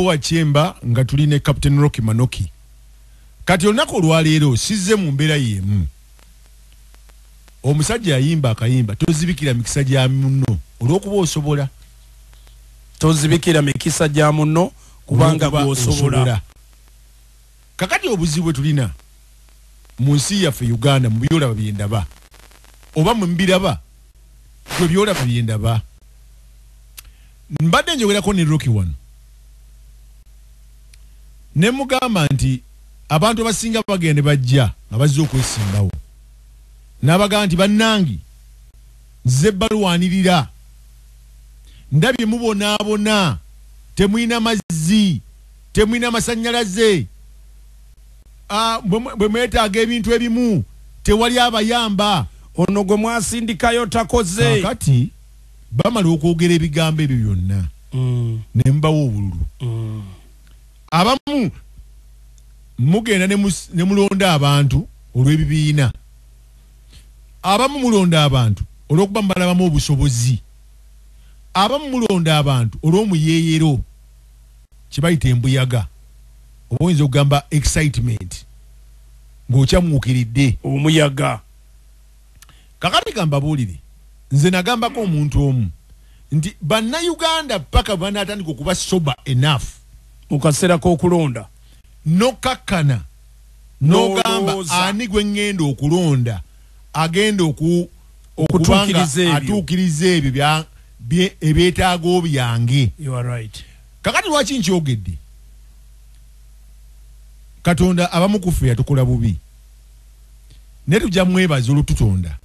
poa chemba nga tuline captain rocky manoki kati olunaku olwaleero size mu mbeera yemu omusajja yayimba akayimba tozibikira mikisa gya munno olwokuba osobola tozibikira mikisa gya munno kubanga gwosobola kakati obuzibu bwe tulina mu nsi yaffe uganda mu byolaba byendaba oba mu mbiraba gwe byolaba byendaba mbadde njogerako ne roki wano nemugamba nti abantu abasinga bagende bajja nga bazze okwesimbawo nabagamba nti bannangi nze balwanirira ndabye mubonaabona temwina mazzi temwina amasanyalaze bwe mwetaaga ebintu ebimu tewali abayamba ono gwe mwasindikayo takoze kati bamala okwogera ebigambo ebyo byonna mm. ne mbawo obululu mm. abamu mugenda ne mulonda abantu olw'ebibiina abamu mulonda abantu olw'okuba mbalabamu obusobozi abamu mulonda abantu olw'omuyeeyero kyebayita embuyaga oba oyinza okugamba excitement ng'okyamuukiridde omuyaga kakati ka mbabuulire nze nagambako omuntu omu nti bannayuganda paka bwe banaatandika okuba sober enough mukaseera k'okulonda nokakkana nogamba ani gwe ŋŋenda okulonda agenda okubaatuukiriza ebyo ebyetaago byange kakati lwaki nkyogedde katonda abamu kuffe yatukola bubi naye tujja mwebaza olututonda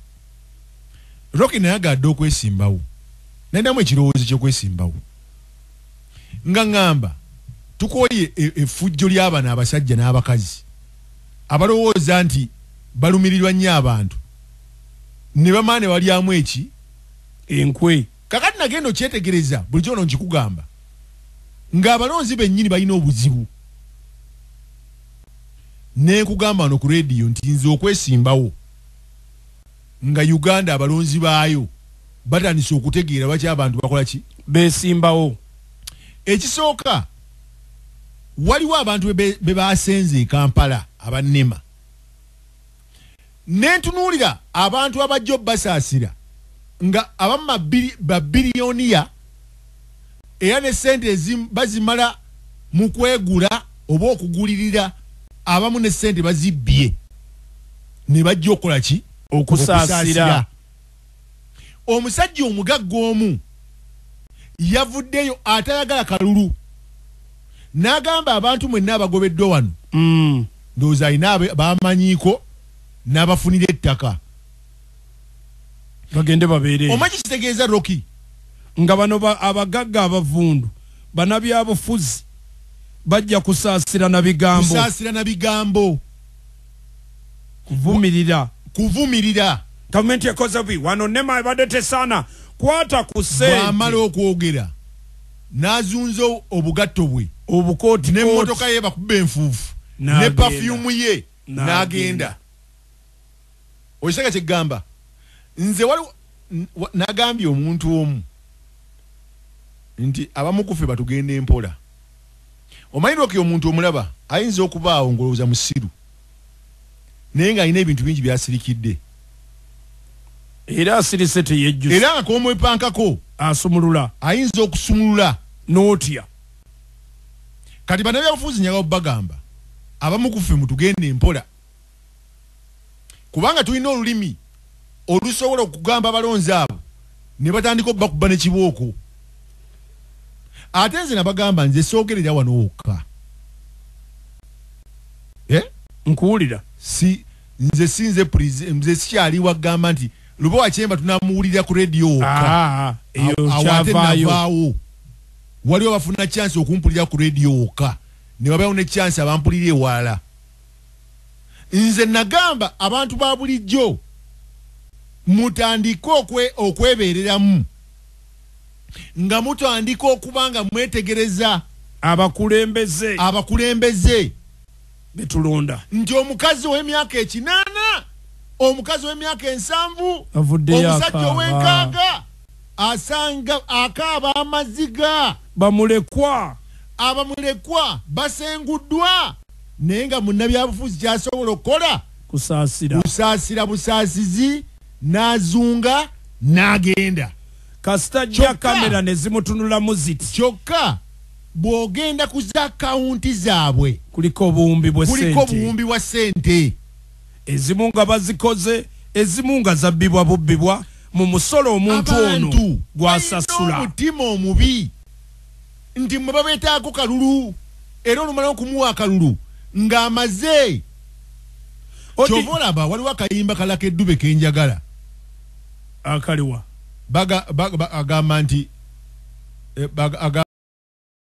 roki nayagadde okwesimbawo nayinamu ekirowoozo kyokwesimbawo nga ŋŋamba tukoye efujjo lyabaana abasajja n'abakazi abalowooza nti balumirirwa nnyo abantu ne bamaane balyamu eki enkwe kakati nagenda okyetegereza buli kyono nkikugamba ng'abalonzi bennyini balina obuzibu nenkugamba no ku rediyo nti nze okwesimbawo nga uganda abalonzi baayo batandise okutegeera baki abantu bakola ki besimbawo ekisooka waliwo abantu be baasenze e kampala abanema nentunuulira abantu abajjo basaasira nga abamu babiliyoniya era ne sente bazimala mu kwegula oba okugulirira abamu ne sente bazibbye ne bajja okola ki okusaasira omusajja omugagga omu yavuddeyo atayagala kalulu nagamba abantu mwenna abagobeddwa wano mm. ndowooza alina bamanyiiko n'abafunira ettaka bagende babeere omanyi kitegeeza roki nga bano abagagga abavundu banabyabufuzi bajja kusaasira na bigambokusaasira na bigambo kuvumirira kuvumirira gavumenti ekoze bi wano nema ebadde tesaana kwata ku seamala okwogera n'azunza obugatto bwe obukooti nemotoka ye bakuba enfuufu ne pafyumu ye nagenda okisaga kyegamba nze waliwo nagambye omuntu omu nti abamu kuffe batugenda empola omanyirwoke omuntu omulaba ayinza okubaawo ngolowooza musiru naye ngaalina ebintu bingi byasirikidde era asirise teyejjusa era akomwepankako asumulula ayinza okusumulula notya kati banabyabufuzi nyaga obbagamba abamu kuffe mutugende empola kubanga tulina olulimi olusobola okugamba abalonzi abo ne batandika obbakubba nekibooko ate nze nabagamba nze sogerera wano wokka eh? nkuwulira si nze sinze nze sikyali wagamba nti luba wakyemba tunamuwulira ku rediyo wokka eyo kyavaawo ah, ah, ah, waliwo bafuna chance okumpulira ku rediyo woka newabeawo ne chance abampulira ewala nze nagamba abantu ba bulijjo mutandike okwe, okwebereramu nga mutandika okuba nga mwetegereza abakulembeze abakulembeze betulonda nti omukazi w'emyaka ekinaana omukazi w'emyaka ensanvu omusajja ow'enkaaga asanga akaaba amaziga bamulekwa abamulekwa basenguddwa naye nga munnabyabufuzi kyasobola okukola kusaasira kusaasira busaasizi n'azunga n'agenda kasitajja kamera ne zimutunulamu ziti kyokka bw'ogenda ku zakkawunti zaabwe kuliko obuwumbi bwekuliko obuwumbi bwa ssente ezimu nga bazikoze ezimu nga zabbibwa bubbibwa mu musolo omuntu ono gwasasula omutima omubi nti mwe babeetaako kalulu era olumala okumuwa akalulu ng'amaze kyova olaba waliwo akayimba kalaka eddube kenjagala akaliwa agamba nti eh, agamba